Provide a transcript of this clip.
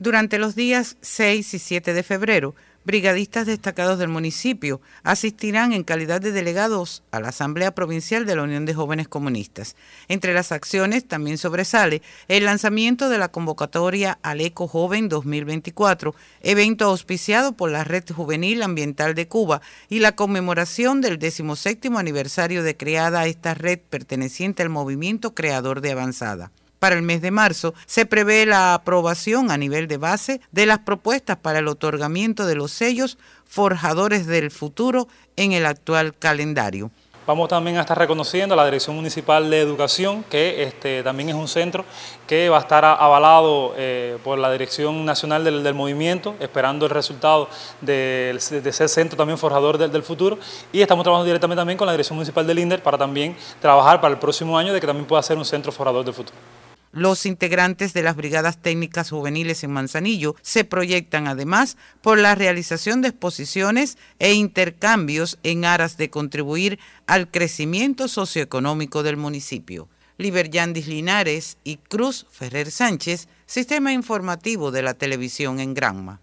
Durante los días 6 y 7 de febrero, brigadistas destacados del municipio asistirán en calidad de delegados a la Asamblea Provincial de la Unión de Jóvenes Comunistas. Entre las acciones también sobresale el lanzamiento de la convocatoria al Eco Joven 2024, evento auspiciado por la Red Juvenil Ambiental de Cuba y la conmemoración del 17 aniversario de creada esta red perteneciente al movimiento creador de avanzada para el mes de marzo, se prevé la aprobación a nivel de base de las propuestas para el otorgamiento de los sellos forjadores del futuro en el actual calendario. Vamos también a estar reconociendo a la Dirección Municipal de Educación, que este, también es un centro que va a estar avalado eh, por la Dirección Nacional del, Movimiento, esperando el resultado de, ser centro también forjador del, del, futuro. Y estamos trabajando directamente también con la Dirección Municipal del INDER para también trabajar para el próximo año de que también pueda ser un centro forjador del futuro. Los integrantes de las Brigadas Técnicas Juveniles en Manzanillo se proyectan además por la realización de exposiciones e intercambios en aras de contribuir al crecimiento socioeconómico del municipio. Liber Yandis Linares y Cruz Ferrer Sánchez, Sistema Informativo de la Televisión en Granma.